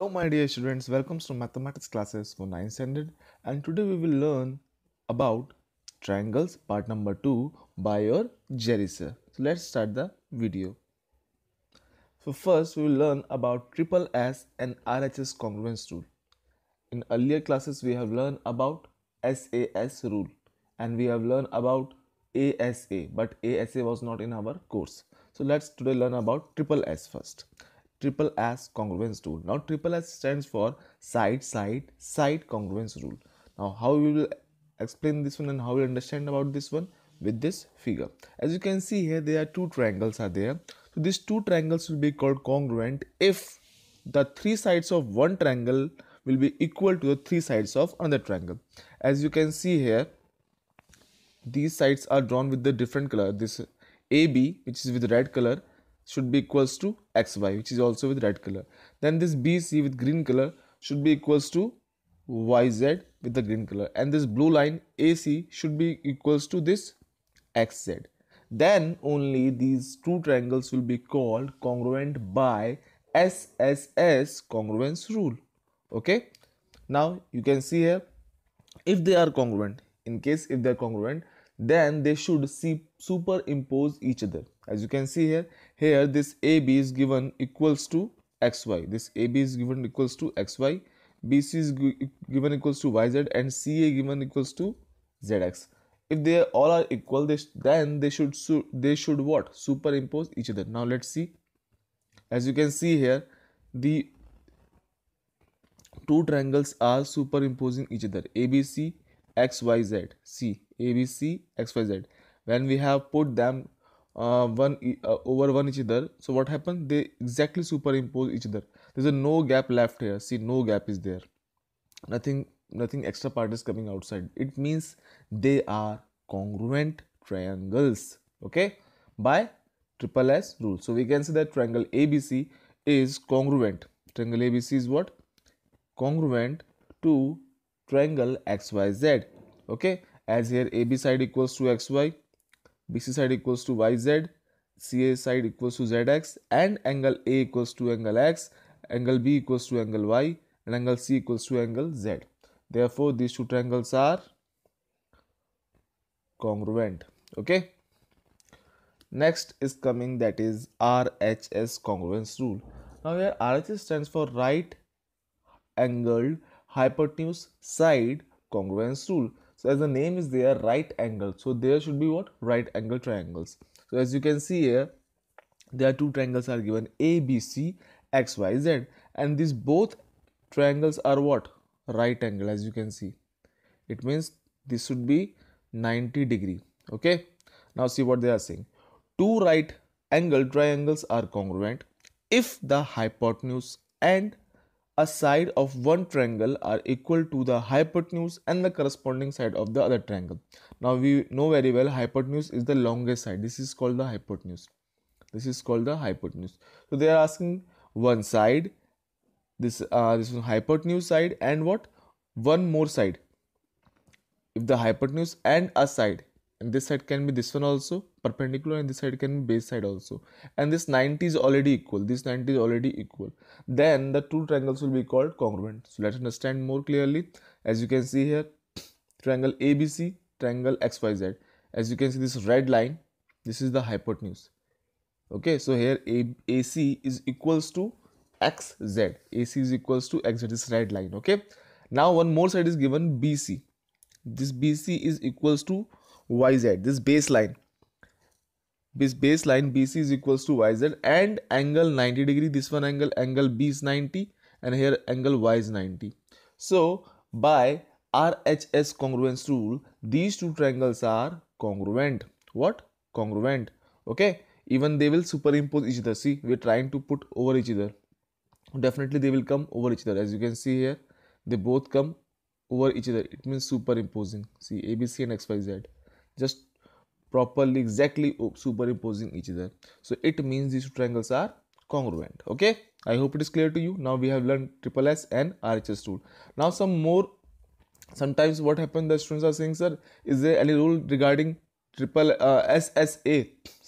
Hello my dear students, welcome to mathematics classes for 9th standard and today we will learn about triangles part number 2 by your Jerry sir. So let's start the video. So first we will learn about triple S and RHS congruence rule. In earlier classes we have learned about SAS rule and we have learned about ASA but ASA was not in our course. So let's today learn about triple S first triple S congruence rule. Now triple S stands for side side side congruence rule. Now how we will explain this one and how we understand about this one with this figure. As you can see here there are two triangles are there. So these two triangles will be called congruent if the three sides of one triangle will be equal to the three sides of another triangle. As you can see here these sides are drawn with the different color this AB which is with red color should be equals to xy which is also with red color. Then this BC with green color should be equals to YZ with the green color and this blue line AC should be equals to this XZ. Then only these two triangles will be called congruent by SSS congruence rule. Okay. Now you can see here if they are congruent in case if they are congruent then they should see superimpose each other as you can see here here this AB is given equals to xy this AB is given equals to xy BC is given equals to yz and CA given equals to zx if they all are equal they then they should they should what superimpose each other now let's see as you can see here the two triangles are superimposing each other abc xyz see abc xyz when we have put them uh, one uh, over one each other so what happened? they exactly superimpose each other there's a no gap left here see no gap is there nothing nothing extra part is coming outside it means they are congruent triangles okay by triple s rule so we can say that triangle abc is congruent triangle abc is what congruent to triangle xyz okay as here ab side equals to xy BC side equals to YZ, CA side equals to ZX and angle A equals to angle X, angle B equals to angle Y and angle C equals to angle Z. Therefore, these two triangles are congruent. Okay. Next is coming that is RHS congruence rule. Now here RHS stands for right angled hypotenuse side congruence rule. So as the name is there, right angle. So there should be what? Right angle triangles. So as you can see here, there are two triangles are given ABC, XYZ. And these both triangles are what? Right angle as you can see. It means this should be 90 degree. Okay. Now see what they are saying. Two right angle triangles are congruent if the hypotenuse and a side of one triangle are equal to the hypotenuse and the corresponding side of the other triangle. Now we know very well hypotenuse is the longest side. This is called the hypotenuse. This is called the hypotenuse. So they are asking one side, this uh, this one hypotenuse side and what? One more side. If the hypotenuse and a side and this side can be this one also perpendicular and this side can be base side also and this 90 is already equal this 90 is already equal then the two triangles will be called congruent so let's understand more clearly as you can see here triangle abc triangle xyz as you can see this red line this is the hypotenuse okay so here A, ac is equals to xz ac is equals to xz this red line okay now one more side is given bc this bc is equals to yz this baseline this baseline BC is equals to YZ and angle 90 degree this one angle angle B is 90 and here angle Y is 90 so by RHS congruence rule these two triangles are congruent what congruent okay even they will superimpose each other see we're trying to put over each other definitely they will come over each other as you can see here they both come over each other it means superimposing see abc and xyz just properly exactly superimposing each other so it means these two triangles are congruent okay i hope it is clear to you now we have learned triple s and rhs rule now some more sometimes what happened the students are saying sir is there any rule regarding triple uh, ssa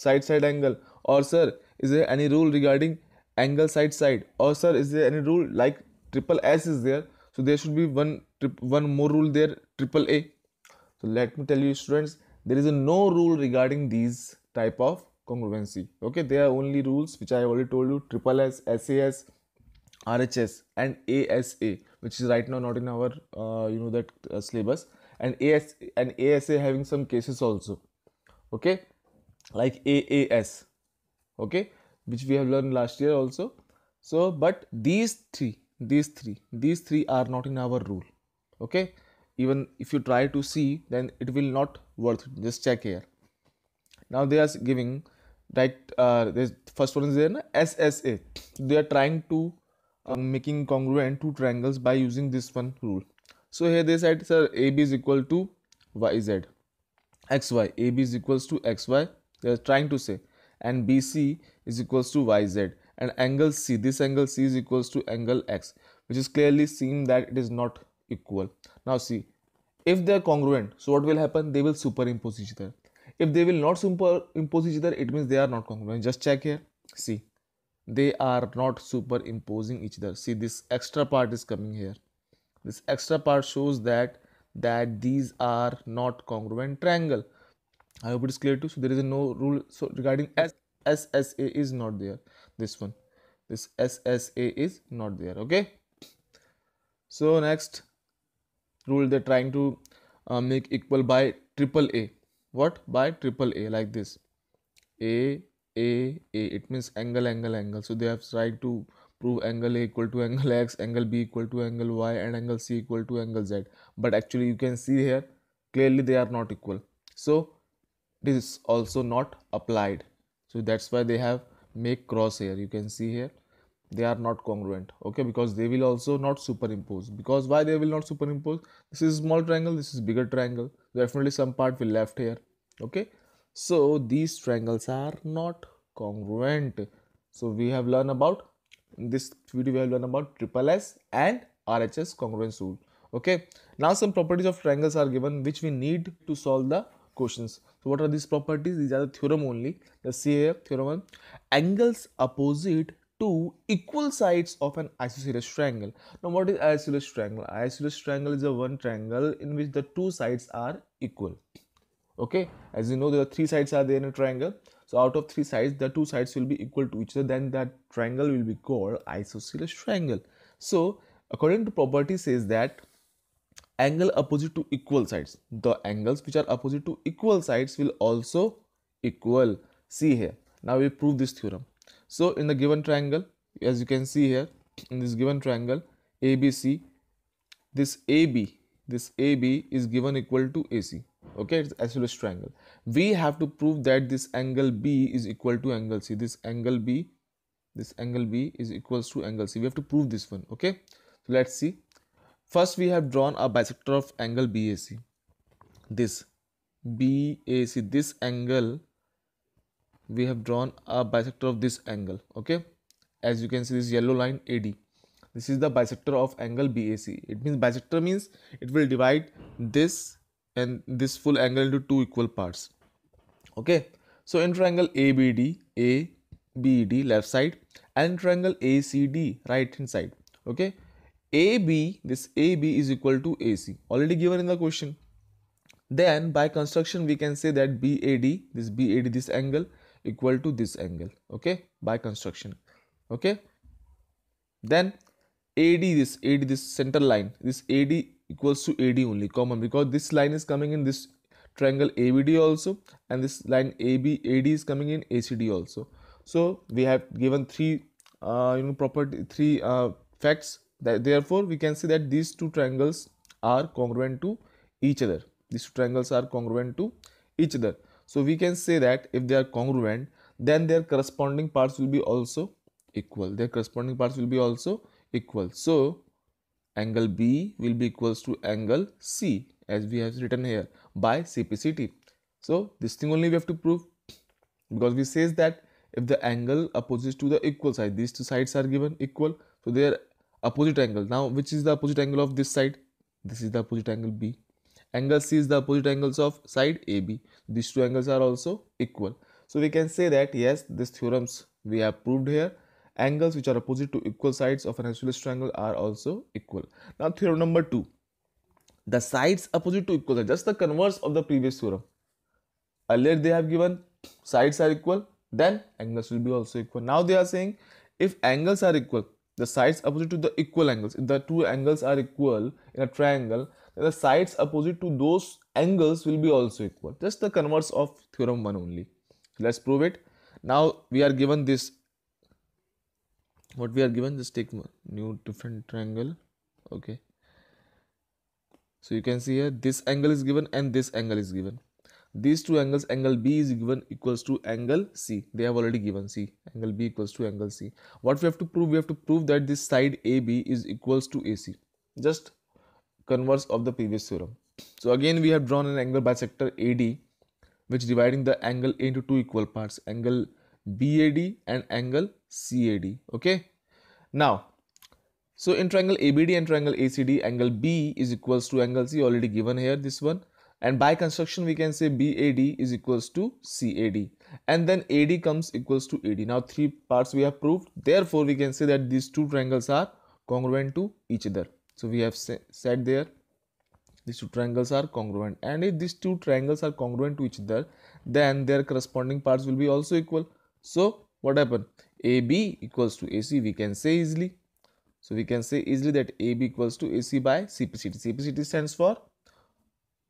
side side angle or sir is there any rule regarding angle side side or sir is there any rule like triple s is there so there should be one one more rule there triple a so let me tell you students there is a no rule regarding these type of congruency okay there are only rules which i have already told you triple s sas rhs and asa which is right now not in our uh, you know that uh, syllabus and as and asa having some cases also okay like aas okay which we have learned last year also so but these three these three these three are not in our rule okay even if you try to see then it will not worth it. just check here now they are giving right uh, this first one is there na? ssa they are trying to uh, making congruent two triangles by using this one rule so here they said sir ab is equal to yz xy ab is equals to xy they are trying to say and bc is equals to yz and angle c this angle c is equals to angle x which is clearly seen that it is not equal. Now see, if they are congruent, so what will happen? They will superimpose each other. If they will not superimpose each other, it means they are not congruent. Just check here. See, they are not superimposing each other. See, this extra part is coming here. This extra part shows that that these are not congruent triangle. I hope it is clear too. So there is no rule so regarding S SSA is not there. This one, this SSA is not there. Okay. So next rule they're trying to uh, make equal by triple a what by triple a like this a a a it means angle angle angle so they have tried to prove angle a equal to angle x angle b equal to angle y and angle c equal to angle z but actually you can see here clearly they are not equal so this is also not applied so that's why they have make cross here. you can see here they are not congruent okay because they will also not superimpose because why they will not superimpose this is small triangle this is bigger triangle definitely some part will left here okay so these triangles are not congruent so we have learned about this video we have learned about triple s and rhs congruence rule okay now some properties of triangles are given which we need to solve the questions so what are these properties these are the theorem only the see here theorem one angles opposite two equal sides of an isosceles triangle. Now what is isosceles triangle? Isosceles triangle is a one triangle in which the two sides are equal. Okay, as you know there are three sides are there in a triangle. So out of three sides the two sides will be equal to each other then that triangle will be called isosceles triangle. So according to property says that angle opposite to equal sides the angles which are opposite to equal sides will also equal see here now we prove this theorem so in the given triangle, as you can see here, in this given triangle ABC, this AB, this AB is given equal to AC. Okay, it's isosceles triangle. We have to prove that this angle B is equal to angle C. This angle B, this angle B is equals to angle C. We have to prove this one. Okay, so let's see. First, we have drawn a bisector of angle BAC. This BAC, this angle we have drawn a bisector of this angle okay as you can see this yellow line AD this is the bisector of angle BAC it means bisector means it will divide this and this full angle into two equal parts okay so in triangle ABD ABD left side and triangle ACD right hand side okay AB this AB is equal to AC already given in the question then by construction we can say that BAD this BAD this angle equal to this angle okay by construction okay then ad this ad this center line this ad equals to ad only common because this line is coming in this triangle abd also and this line ab ad is coming in acd also so we have given three uh, you know property three uh, facts that therefore we can say that these two triangles are congruent to each other these two triangles are congruent to each other so we can say that if they are congruent, then their corresponding parts will be also equal. Their corresponding parts will be also equal. So angle B will be equals to angle C as we have written here by CPCT. So this thing only we have to prove because we says that if the angle opposes to the equal side, these two sides are given equal. So they are opposite angle. Now which is the opposite angle of this side? This is the opposite angle B angle C is the opposite angles of side AB. These two angles are also equal. So we can say that yes, these theorems we have proved here. Angles which are opposite to equal sides of an isosceles triangle are also equal. Now theorem number two. The sides opposite to equal are just the converse of the previous theorem. Earlier they have given sides are equal, then angles will be also equal. Now they are saying if angles are equal, the sides opposite to the equal angles, if the two angles are equal in a triangle, the sides opposite to those angles will be also equal. Just the converse of theorem 1 only. Let's prove it. Now we are given this. What we are given, just take new different triangle. Okay. So you can see here this angle is given and this angle is given. These two angles, angle B is given equals to angle C. They have already given C. Angle B equals to angle C. What we have to prove? We have to prove that this side AB is equals to AC. Just converse of the previous theorem. So again we have drawn an angle bisector AD which dividing the angle A into two equal parts angle BAD and angle CAD okay. Now so in triangle ABD and triangle ACD angle B is equals to angle C already given here this one and by construction we can say BAD is equals to CAD and then AD comes equals to AD. Now three parts we have proved therefore we can say that these two triangles are congruent to each other. So we have said there these two triangles are congruent and if these two triangles are congruent to each other then their corresponding parts will be also equal. So what happened? AB equals to AC we can say easily. So we can say easily that AB equals to AC by CPCT. CPCT stands for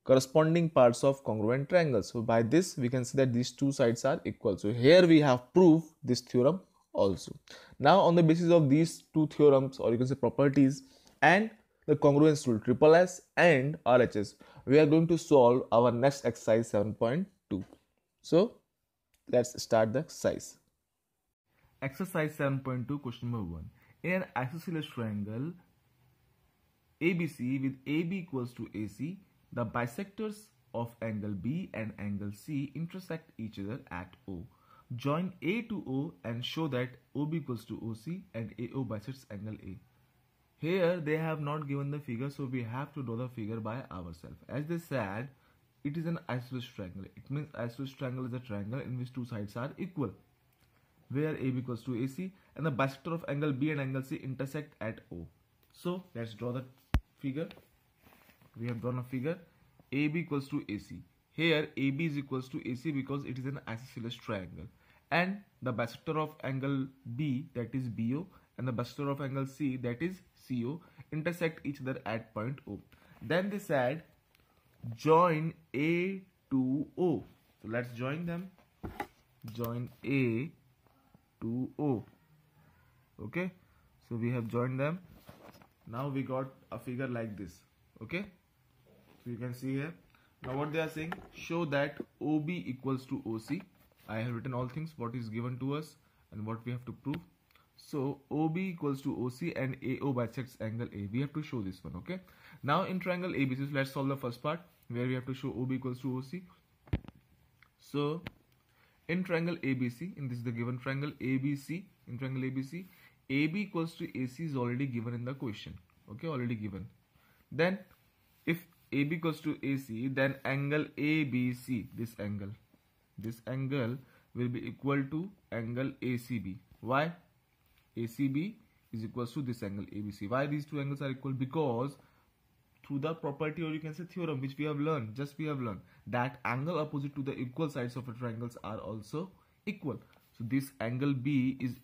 corresponding parts of congruent triangles. So by this we can say that these two sides are equal. So here we have proved this theorem also. Now on the basis of these two theorems or you can say properties and the congruence rule triple S and RHS. We are going to solve our next exercise 7.2. So let's start the exercise. Exercise 7.2 question number 1. In an isosceles triangle ABC with AB equals to AC, the bisectors of angle B and angle C intersect each other at O. Join A to O and show that OB equals to OC and AO bisects angle A. Here they have not given the figure, so we have to draw the figure by ourselves. As they said, it is an isosceles triangle. It means isosceles triangle is a triangle in which two sides are equal, where AB equals to AC and the bisector of angle B and angle C intersect at O. So let's draw the figure. We have drawn a figure. AB equals to AC. Here AB is equals to AC because it is an isosceles triangle and the bisector of angle B that is BO and the bisector of angle C that is CO intersect each other at point O. Then they said join A to O. So let's join them. Join A to O. Okay. So we have joined them. Now we got a figure like this. Okay. So you can see here. Now what they are saying? Show that OB equals to OC. I have written all things what is given to us and what we have to prove. So OB equals to OC and AO bisects angle A. We have to show this one, okay? Now in triangle ABC, so let's solve the first part where we have to show OB equals to OC. So in triangle ABC, in this is the given triangle ABC, in triangle ABC, AB equals to AC is already given in the question, okay? Already given. Then if AB equals to AC, then angle ABC, this angle, this angle will be equal to angle ACB. Why? ACB is equals to this angle ABC. Why these two angles are equal? Because through the property or you can say theorem which we have learned, just we have learned that angle opposite to the equal sides of a triangles are also equal. So this angle B is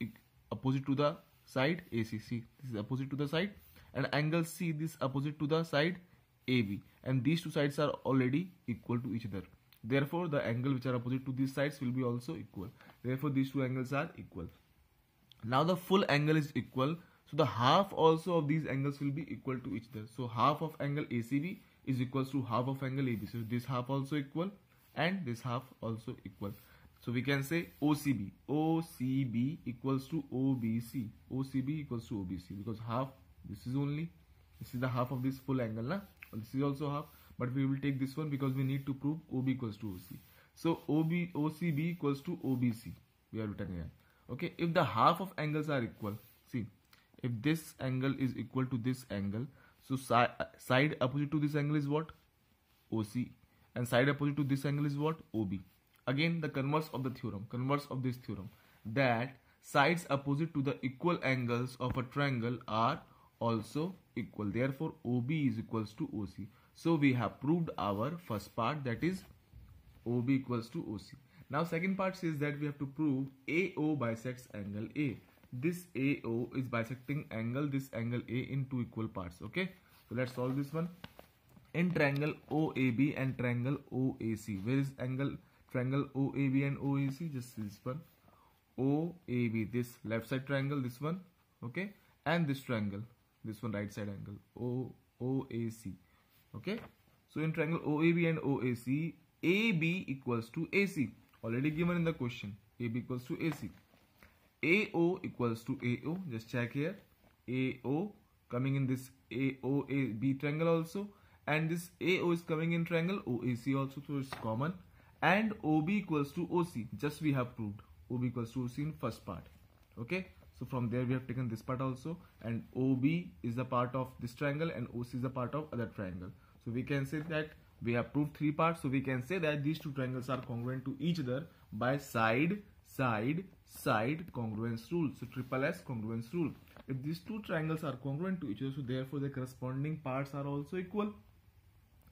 opposite to the side ACC. This is opposite to the side and angle C this opposite to the side AB and these two sides are already equal to each other. Therefore the angle which are opposite to these sides will be also equal. Therefore these two angles are equal. Now the full angle is equal. So the half also of these angles will be equal to each other. So half of angle ACB is equal to half of angle AB. So this half also equal and this half also equal. So we can say OCB. OCB equals to OBC. OCB equals to OBC because half this is only this is the half of this full angle na? this is also half but we will take this one because we need to prove OB equals to OC. So OB, OCB equals to OBC we have written here okay if the half of angles are equal see if this angle is equal to this angle so si uh, side opposite to this angle is what OC and side opposite to this angle is what OB again the converse of the theorem converse of this theorem that sides opposite to the equal angles of a triangle are also equal therefore OB is equals to OC so we have proved our first part that is OB equals to OC now second part says that we have to prove AO bisects angle A. This AO is bisecting angle this angle A in two equal parts. Okay. So let's solve this one. In triangle OAB and triangle OAC. Where is angle triangle OAB and OAC? Just this one. OAB. This left side triangle. This one. Okay. And this triangle. This one right side angle. O OAC. Okay. So in triangle OAB and OAC, AB equals to AC already given in the question AB equals to AC. AO equals to AO. Just check here. AO coming in this AOAB triangle also. And this AO is coming in triangle OAC also. So it's common. And OB equals to OC. Just we have proved. OB equals to OC in first part. Okay. So from there we have taken this part also. And OB is a part of this triangle and OC is a part of other triangle. So we can say that we have proved three parts so we can say that these two triangles are congruent to each other by side side side congruence rule so triple s congruence rule if these two triangles are congruent to each other so therefore the corresponding parts are also equal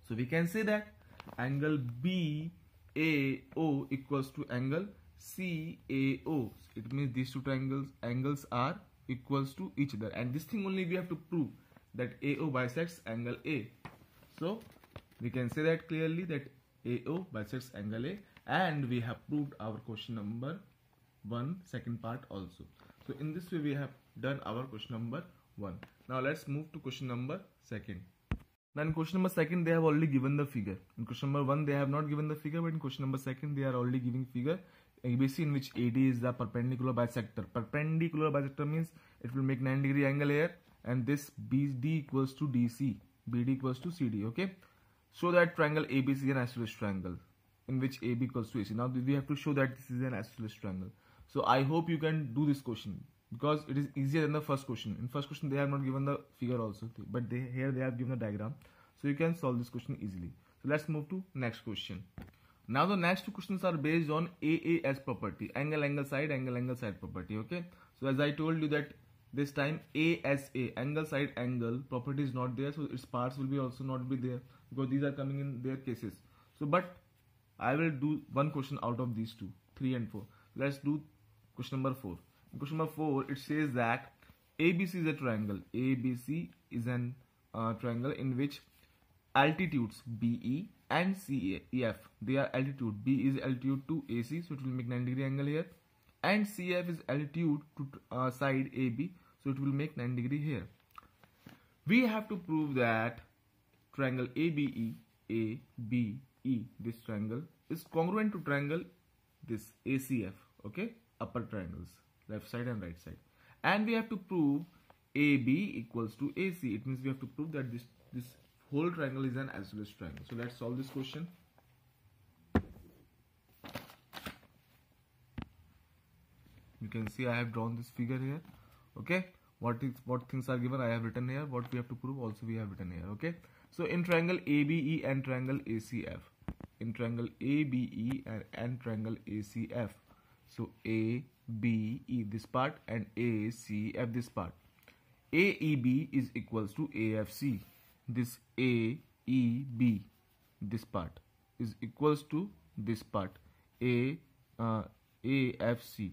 so we can say that angle BAO equals to angle CAO it means these two triangles angles are equals to each other and this thing only we have to prove that AO bisects angle A so we can say that clearly that AO bisects angle A and we have proved our question number 1 second part also. So in this way we have done our question number 1. Now let's move to question number 2nd. Now in question number 2nd they have already given the figure. In question number 1 they have not given the figure but in question number 2nd they are already giving figure ABC in which AD is the perpendicular bisector. Perpendicular bisector means it will make 9 degree angle here and this BD equals to DC. BD equals to CD okay. Show that triangle ABC is an isosceles triangle in which AB equals to AC. Now we have to show that this is an isosceles triangle. So I hope you can do this question because it is easier than the first question. In first question they have not given the figure also but they, here they have given the diagram. So you can solve this question easily. So let's move to next question. Now the next two questions are based on AAS property, angle angle side, angle angle side property. Okay. So as I told you that this time ASA, angle side angle property is not there. So its parts will be also not be there because these are coming in their cases. So, but I will do one question out of these two, three and four. Let's do question number four. In question number four, it says that ABC is a triangle. ABC is an uh, triangle in which altitudes BE and CEF they are altitude. B is altitude to AC, so it will make 90 degree angle here, and CF is altitude to uh, side AB, so it will make 90 degree here. We have to prove that triangle ABE, ABE, this triangle is congruent to triangle this ACF, okay, upper triangles, left side and right side. And we have to prove AB equals to AC. It means we have to prove that this, this whole triangle is an isosceles triangle. So let's solve this question. You can see I have drawn this figure here. Okay. What is what things are given I have written here. What we have to prove also we have written here. Okay. So in triangle ABE and triangle ACF, in triangle ABE and, and triangle ACF, so ABE this part and ACF this part. AEB is equals to AFC. This AEB, this part is equals to this part A uh, AFC.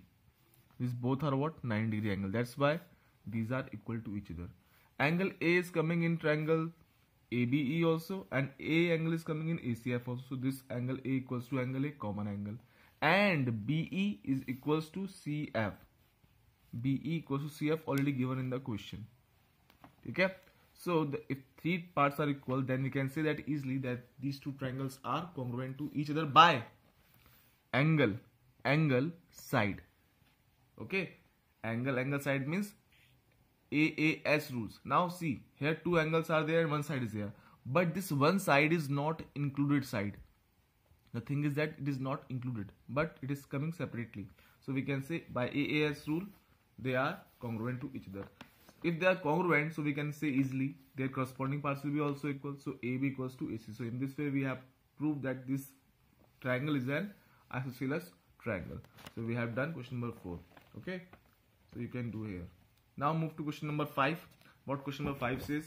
These both are what 9 degree angle. That's why these are equal to each other. Angle A is coming in triangle ABE also and A angle is coming in ACF also. So this angle A equals to angle A common angle and BE is equals to CF. BE equals to CF already given in the question. Okay. So the, if three parts are equal then we can say that easily that these two triangles are congruent to each other by angle angle side. Okay. Angle angle side means AAS rules. Now see, here two angles are there and one side is there. But this one side is not included side. The thing is that it is not included, but it is coming separately. So we can say by AAS rule, they are congruent to each other. If they are congruent, so we can say easily their corresponding parts will be also equal. So AB equals to AC. So in this way, we have proved that this triangle is an isosceles triangle. So we have done question number 4. Okay. So you can do here. Now move to question number 5. What question number 5 says?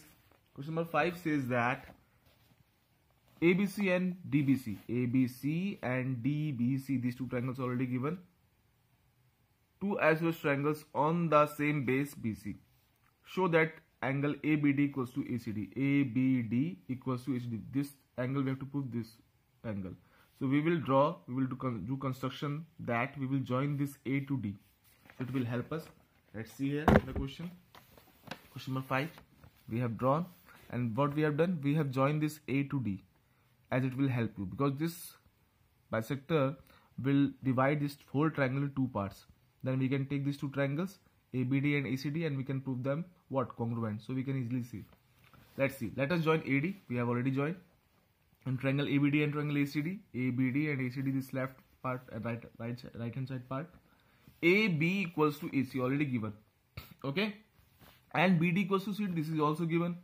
Question number 5 says that ABC and DBC. ABC and DBC. These two triangles already given. Two isosceles triangles on the same base BC. Show that angle ABD equals to ACD. ABD equals to ACD. This angle we have to prove this angle. So we will draw, we will do, do construction that we will join this A to D. it will help us let's see here the question question number 5 we have drawn and what we have done we have joined this a to d as it will help you because this bisector will divide this whole triangle into two parts then we can take these two triangles abd and acd and we can prove them what congruent so we can easily see let's see let us join ad we have already joined and triangle abd and triangle acd abd and acd this left part and right right right hand side part AB equals to AC already given. Okay. And BD equals to CD. This is also given.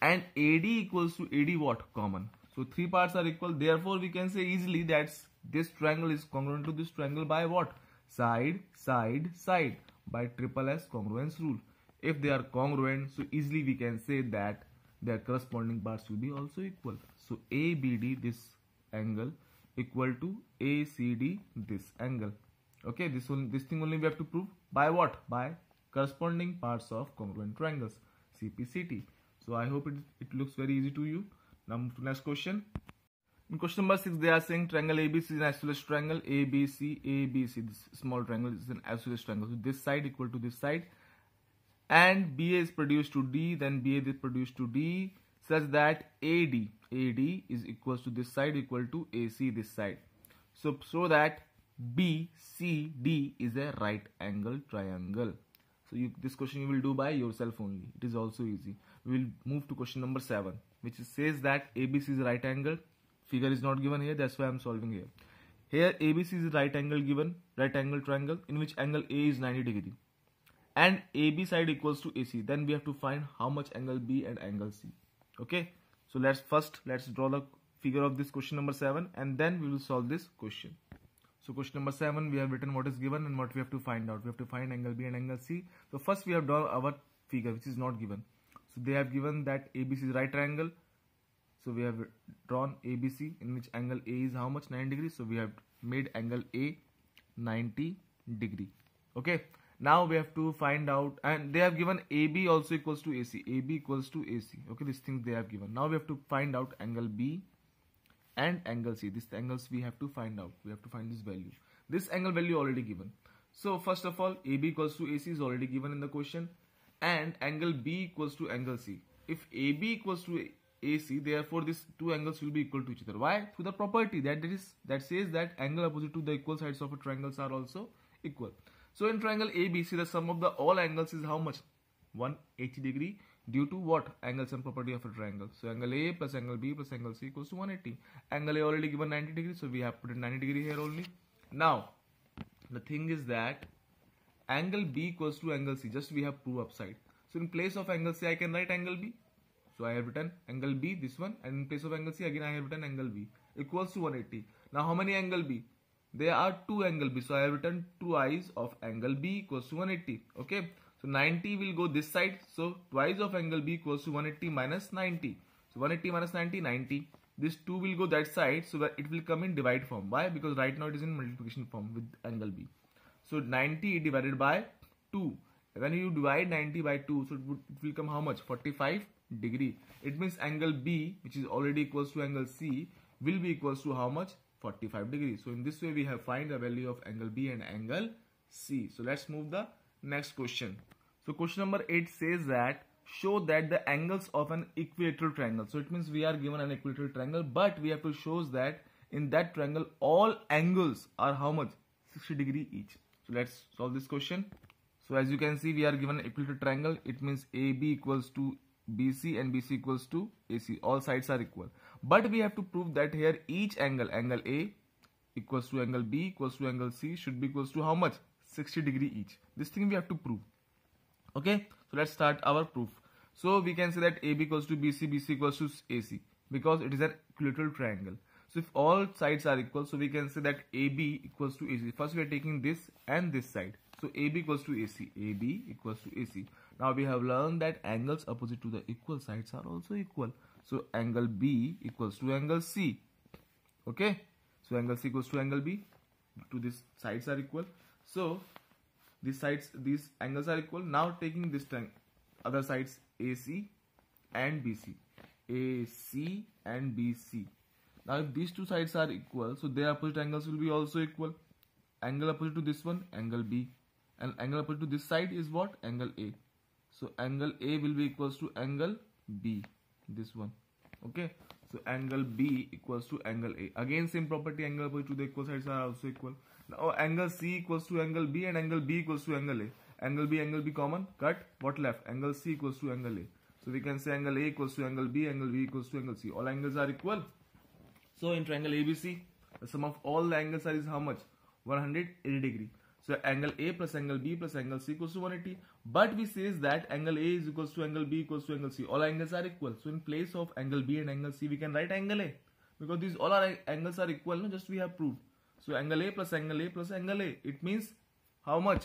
And AD equals to AD what? Common. So three parts are equal. Therefore, we can say easily that this triangle is congruent to this triangle by what? Side, side, side. By triple S congruence rule. If they are congruent, so easily we can say that their corresponding parts will be also equal. So ABD this angle equal to ACD this angle okay this will this thing only we have to prove by what by corresponding parts of congruent triangles cpct so i hope it, it looks very easy to you now to next question in question number 6 they are saying triangle abc is an isosceles triangle abc abc this small triangle is an isosceles triangle so this side equal to this side and ba is produced to d then ba is produced to d such that ad ad is equals to this side equal to ac this side so so that BCD is a right angle triangle. So you, this question you will do by yourself only. It is also easy. We will move to question number 7 which says that ABC is right angle. Figure is not given here. That's why I am solving here. Here ABC is right angle given, right angle triangle in which angle A is 90 degree. And AB side equals to AC. Then we have to find how much angle B and angle C. Okay. So let's first let's draw the figure of this question number 7 and then we will solve this question. So question number 7, we have written what is given and what we have to find out. We have to find angle B and angle C. So first we have drawn our figure which is not given. So they have given that ABC is right triangle. So we have drawn ABC in which angle A is how much? 9 degrees. So we have made angle A 90 degree. Okay. Now we have to find out and they have given AB also equals to AC. AB equals to AC. Okay. This thing they have given. Now we have to find out angle B and angle C. These angles we have to find out. We have to find this value. This angle value already given. So first of all, AB equals to AC is already given in the question and angle B equals to angle C. If AB equals to AC, therefore these two angles will be equal to each other. Why? Through the property that is that says that angle opposite to the equal sides of a triangles are also equal. So in triangle ABC, the sum of the all angles is how much? 180 degree due to what angle sum property of a triangle so angle a plus angle b plus angle c equals to 180 angle a already given 90 degree so we have put 90 degree here only now the thing is that angle b equals to angle c just we have proved upside so in place of angle c i can write angle b so i have written angle b this one and in place of angle c again i have written angle b equals to 180 now how many angle b there are two angle b so i have written two eyes of angle b equals to 180 okay so 90 will go this side. So twice of angle B equals to 180 minus 90. So 180 minus 90, 90. This 2 will go that side. So that it will come in divide form. Why? Because right now it is in multiplication form with angle B. So 90 divided by 2. When you divide 90 by 2, so it, would, it will come how much? 45 degree. It means angle B, which is already equals to angle C, will be equals to how much? 45 degree. So in this way, we have find the value of angle B and angle C. So let's move the Next question. So question number 8 says that show that the angles of an equilateral triangle. So it means we are given an equilateral triangle but we have to show that in that triangle all angles are how much? 60 degree each. So let's solve this question. So as you can see we are given an equilateral triangle. It means AB equals to BC and BC equals to AC. All sides are equal. But we have to prove that here each angle, angle A equals to angle B equals to angle C should be equals to how much? 60 degree each. This thing we have to prove. Okay, so let's start our proof. So we can say that AB equals to BC, BC equals to AC because it is an equilateral triangle. So if all sides are equal, so we can say that AB equals to AC. First we are taking this and this side. So AB equals to AC, AB equals to AC. Now we have learned that angles opposite to the equal sides are also equal. So angle B equals to angle C. Okay. So angle C equals to angle B. To these sides are equal. So these sides, these angles are equal. Now taking this other sides AC and BC, AC and BC. Now if these two sides are equal, so their opposite angles will be also equal. Angle opposite to this one, angle B, and angle opposite to this side is what? Angle A. So angle A will be equals to angle B, this one. Okay. So angle B equals to angle A. Again, same property. Angle opposite to the equal sides are also equal. Now angle C equals to angle B and angle B equals to angle A. Angle B, angle B common, cut, what left? Angle C equals to angle A. So we can say angle A equals to angle B, angle B equals to angle C. All angles are equal. So in triangle ABC, the sum of all the angles are is how much? 180 degree. So angle A plus angle B plus angle C equals to 180. But we says that angle A is equals to angle B equals to angle C. All angles are equal. So in place of angle B and angle C, we can write angle A. Because these all our angles are equal, no? just we have proved. So angle A plus angle A plus angle A. It means how much?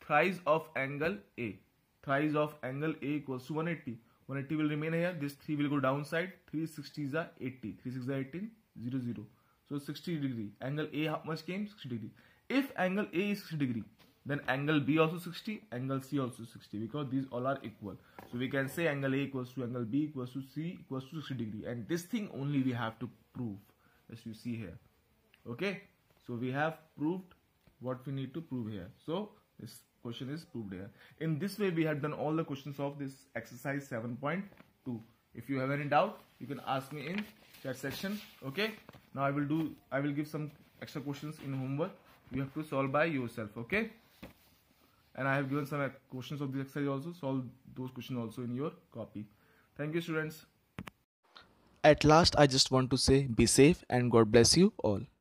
Thrice of angle A. Thrice of angle A equals 180. 180 will remain here. This 3 will go downside. 360 is 80. 360 is 18. 0, 0. So 60 degree. Angle A how much came? 60 degree. If angle A is 60 degree, then angle B also 60, angle C also 60 because these all are equal. So we can say angle A equals to angle B equals to C equals to 60 degree. And this thing only we have to prove as you see here okay so we have proved what we need to prove here so this question is proved here in this way we have done all the questions of this exercise 7.2 if you have any doubt you can ask me in chat section okay now i will do i will give some extra questions in homework you have to solve by yourself okay and i have given some questions of this exercise also solve those questions also in your copy thank you students at last i just want to say be safe and god bless you all